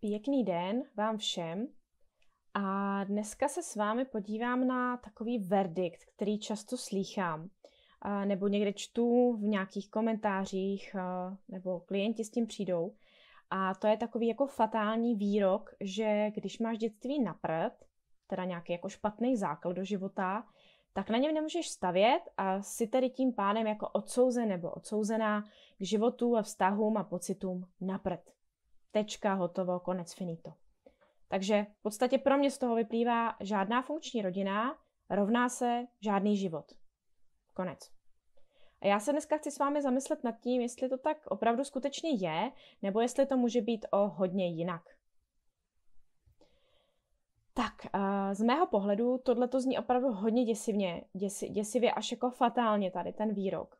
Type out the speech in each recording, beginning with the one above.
Pěkný den vám všem. A dneska se s vámi podívám na takový verdikt, který často slýchám, nebo někde čtu v nějakých komentářích, nebo klienti s tím přijdou. A to je takový jako fatální výrok, že když máš dětství na prd, teda nějaký jako špatný základ do života, tak na něm nemůžeš stavět a si tedy tím pádem jako odsouzen nebo odsouzená k životu a vztahům a pocitům na prd tečka, hotovo, konec, finito. Takže v podstatě pro mě z toho vyplývá žádná funkční rodina rovná se žádný život. Konec. A já se dneska chci s vámi zamyslet nad tím, jestli to tak opravdu skutečně je, nebo jestli to může být o hodně jinak. Tak, eh, z mého pohledu tohle to zní opravdu hodně děsivně, děsivě až jako fatálně tady ten výrok.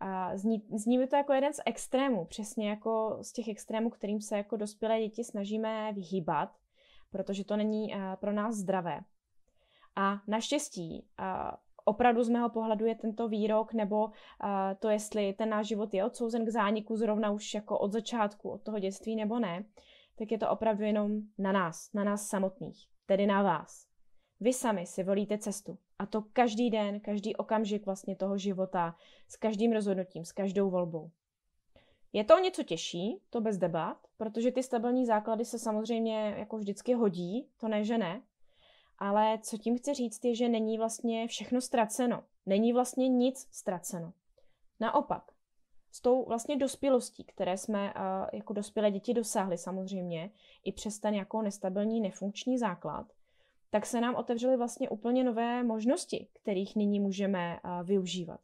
A zní, zní mi to jako jeden z extrémů, přesně jako z těch extrémů, kterým se jako dospělé děti snažíme vyhýbat, protože to není eh, pro nás zdravé. A naštěstí eh, opravdu z mého pohledu je tento výrok, nebo eh, to, jestli ten náš život je odsouzen k zániku zrovna už jako od začátku, od toho dětství nebo ne, tak je to opravdu jenom na nás, na nás samotných, tedy na vás. Vy sami si volíte cestu. A to každý den, každý okamžik vlastně toho života, s každým rozhodnutím, s každou volbou. Je to něco těžší, to bez debat, protože ty stabilní základy se samozřejmě jako vždycky hodí, to ne, že ne. Ale co tím chci říct, je, že není vlastně všechno ztraceno. Není vlastně nic ztraceno. Naopak, s tou vlastně dospělostí, které jsme eh, jako dospělé děti dosáhli samozřejmě, i přes ten jako nestabilní, nefunkční základ, tak se nám otevřely vlastně úplně nové možnosti, kterých nyní můžeme využívat.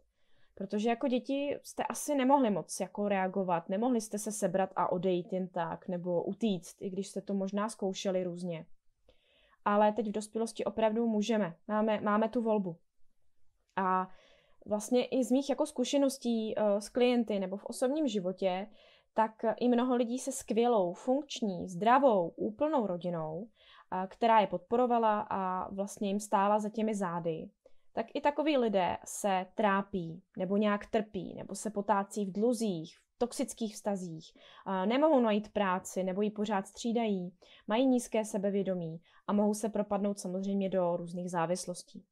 Protože jako děti jste asi nemohli moc jako reagovat, nemohli jste se sebrat a odejít jen tak, nebo utíct, i když jste to možná zkoušeli různě. Ale teď v dospělosti opravdu můžeme, máme, máme tu volbu. A vlastně i z mých jako zkušeností e, s klienty nebo v osobním životě tak i mnoho lidí se skvělou, funkční, zdravou, úplnou rodinou, která je podporovala a vlastně jim stála za těmi zády, tak i takoví lidé se trápí, nebo nějak trpí, nebo se potácí v dluzích, v toxických vztazích, nemohou najít práci, nebo ji pořád střídají, mají nízké sebevědomí a mohou se propadnout samozřejmě do různých závislostí.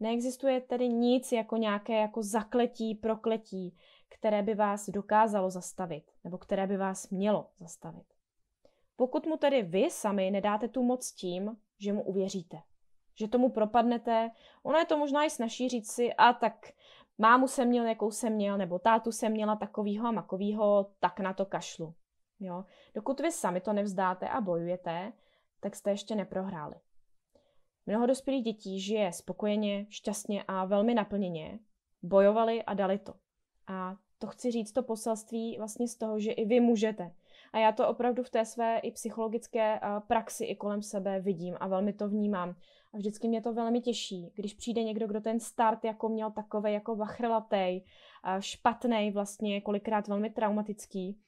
Neexistuje tedy nic jako nějaké jako zakletí, prokletí, které by vás dokázalo zastavit, nebo které by vás mělo zastavit. Pokud mu tedy vy sami nedáte tu moc tím, že mu uvěříte, že tomu propadnete, ono je to možná i snaží říct si, a tak mámu jsem měl, jakou jsem měl, nebo tátu jsem měla takovýho a makovýho, tak na to kašlu. Jo? Dokud vy sami to nevzdáte a bojujete, tak jste ještě neprohráli. Mnoho dospělých dětí žije spokojeně, šťastně a velmi naplněně. Bojovali a dali to. A to chci říct, to poselství vlastně z toho, že i vy můžete. A já to opravdu v té své i psychologické praxi i kolem sebe vidím a velmi to vnímám. A vždycky mě to velmi těší, když přijde někdo, kdo ten start jako měl takový jako vachrlatej, špatný vlastně, kolikrát velmi traumatický.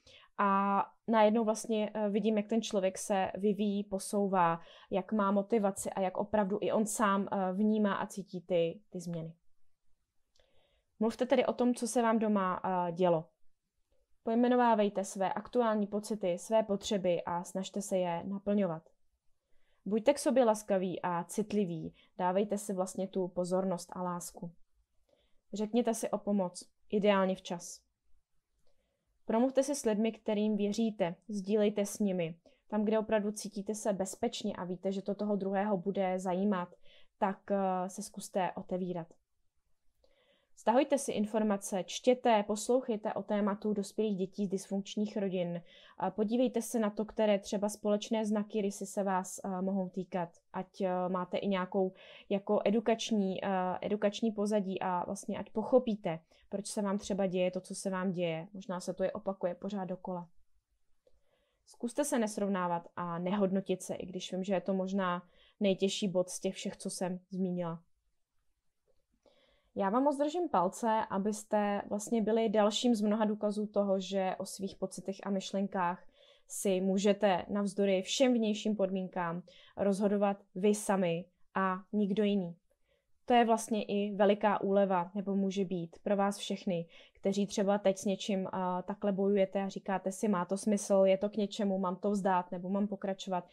A najednou vlastně e, vidím, jak ten člověk se vyvíjí, posouvá, jak má motivaci a jak opravdu i on sám e, vnímá a cítí ty, ty změny. Mluvte tedy o tom, co se vám doma dělo. Pojmenovávejte své aktuální pocity, své potřeby a snažte se je naplňovat. Buďte k sobě laskaví a citliví, dávejte si vlastně tu pozornost a lásku. Řekněte si o pomoc, ideálně včas. Promluvte si s lidmi, kterým věříte, sdílejte s nimi. Tam, kde opravdu cítíte se bezpečně a víte, že to toho druhého bude zajímat, tak se zkuste otevírat. Stahujte si informace, čtěte, poslouchejte o tématu dospělých dětí z dysfunkčních rodin. Podívejte se na to, které třeba společné znaky rysy se vás mohou týkat, ať máte i nějakou jako edukační, edukační pozadí a vlastně ať pochopíte, proč se vám třeba děje to, co se vám děje. Možná se to je opakuje pořád dokola. Zkuste se nesrovnávat a nehodnotit se, i když vím, že je to možná nejtěžší bod z těch všech, co jsem zmínila. Já vám moc držím palce, abyste vlastně byli dalším z mnoha důkazů toho, že o svých pocitech a myšlenkách si můžete navzdory všem vnějším podmínkám rozhodovat vy sami a nikdo jiný. To je vlastně i veliká úleva, nebo může být pro vás všechny, kteří třeba teď s něčím uh, takhle bojujete a říkáte si, má to smysl, je to k něčemu, mám to vzdát nebo mám pokračovat,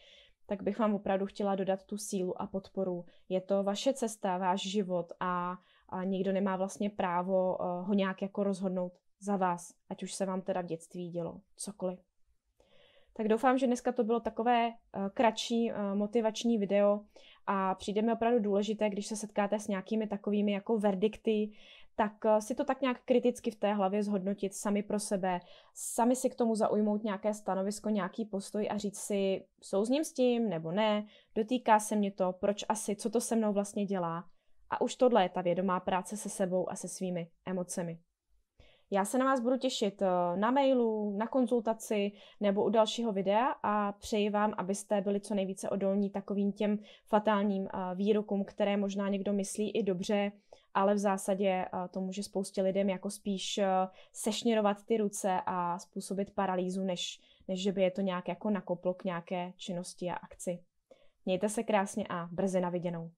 tak bych vám opravdu chtěla dodat tu sílu a podporu. Je to vaše cesta, váš život a a nikdo nemá vlastně právo eh, ho nějak jako rozhodnout za vás, ať už se vám teda v dětství dělo cokoliv. Tak doufám, že dneska to bylo takové eh, kratší eh, motivační video a přijde mi opravdu důležité, když se setkáte s nějakými takovými jako verdikty, tak si to tak nějak kriticky v té hlavě zhodnotit sami pro sebe, sami si k tomu zaujmout nějaké stanovisko, nějaký postoj a říct si, ním s tím nebo ne, dotýká se mě to, proč asi, co to se mnou vlastně dělá a už tohle je ta vědomá práce se sebou a se svými emocemi. Já se na vás budu těšit eh, na mailu, na konzultaci nebo u dalšího videa a přeji vám, abyste byli co nejvíce odolní takovým těm fatálním eh, výrokům, které možná někdo myslí i dobře, ale v zásadě eh, to může spoustě lidem jako spíš sešněrovat ty ruce a způsobit paralýzu, než, než že by je to nějak jako nakoplo k nějaké činnosti a akci. Mějte se krásně a brzy na viděnou.